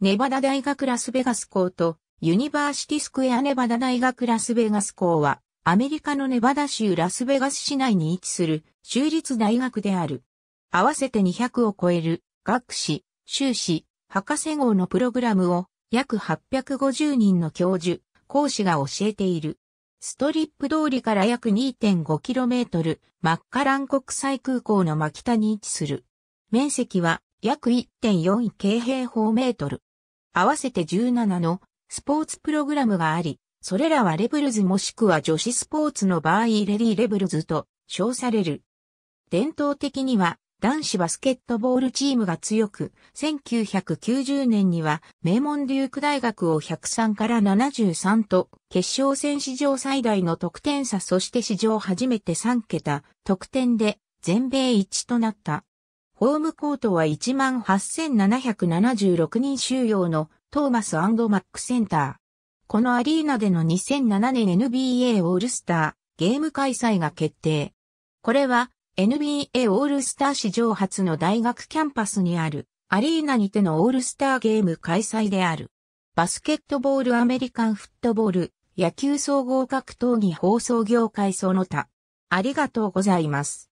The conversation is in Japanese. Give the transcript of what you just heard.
ネバダ大学ラスベガス校とユニバーシティスクエアネバダ大学ラスベガス校はアメリカのネバダ州ラスベガス市内に位置する州立大学である。合わせて200を超える学士、修士、博士号のプログラムを約850人の教授、講師が教えている。ストリップ通りから約 2.5km、マッカラン国際空港の真北に位置する。面積は約1.4平方メートル。合わせて17のスポーツプログラムがあり、それらはレブルズもしくは女子スポーツの場合レディレブルズと称される。伝統的には男子バスケットボールチームが強く、1990年には名門デューク大学を103から73と決勝戦史上最大の得点差そして史上初めて3桁得点で全米一となった。ホームコートは18,776人収容のトーマスマックセンター。このアリーナでの2007年 NBA オールスターゲーム開催が決定。これは NBA オールスター史上初の大学キャンパスにあるアリーナにてのオールスターゲーム開催である。バスケットボールアメリカンフットボール野球総合格闘技放送業界その他。ありがとうございます。